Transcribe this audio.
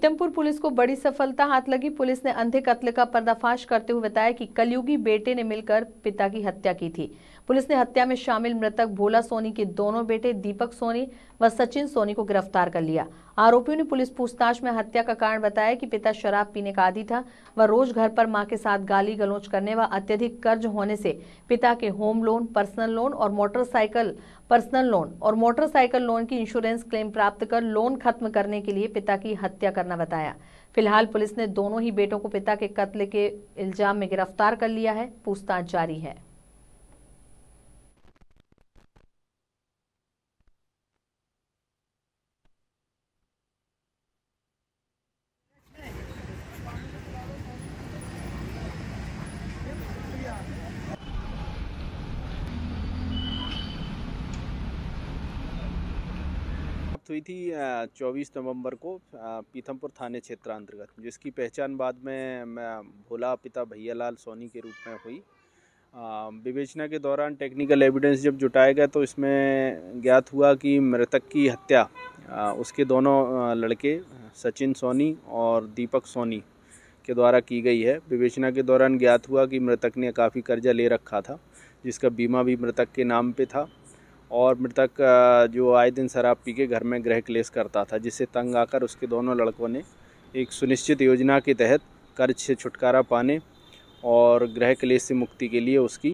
Pithampur police को बड़ी सफलता हाथ लगी पुलिस ने अंधे कत्ल का पर्दाफाश करते हुए बताया कि कलयुगी बेटे ने मिलकर पिता की हत्या की थी पुलिस ने हत्या में शामिल मृतक भोला सोनी के दोनों बेटे दीपक सोनी व सचिन सोनी को गिरफ्तार कर लिया आरोपियों ने पुलिस पूछताछ में हत्या का कारण बताया कि पिता शराब पीने का आदि था व रोज घर पर मां के साथ गाली गलोच करने व अत्यधिक कर्ज होने से पिता के होम लोन पर्सनल लोन और मोटरसाइकिल पर्सनल लोन और मोटरसाइकिल लोन की इंश्योरेंस क्लेम प्राप्त कर लोन खत्म करने के लिए पिता की हत्या करना बताया फिलहाल पुलिस ने दोनों ही बेटों को पिता के कत्ल के इल्जाम में गिरफ्तार कर लिया है पूछताछ जारी है हुई थी 24 नवंबर को पीथमपुर थाने क्षेत्र अंतर्गत जिसकी पहचान बाद में भोला पिता भैयालाल सोनी के रूप में हुई विवेचना के दौरान टेक्निकल एविडेंस जब जुटाया गया तो इसमें ज्ञात हुआ कि मृतक की हत्या उसके दोनों लड़के सचिन सोनी और दीपक सोनी के द्वारा की गई है विवेचना के दौरान ज्ञात हुआ कि मृतक ने काफ़ी कर्जा ले रखा था जिसका बीमा भी मृतक के नाम पे था और मृतक जो आए दिन शराब पी के घर में गृह क्लेश करता था जिससे तंग आकर उसके दोनों लड़कों ने एक सुनिश्चित योजना के तहत कर्ज से छुटकारा पाने और गृह क्लेश से मुक्ति के लिए उसकी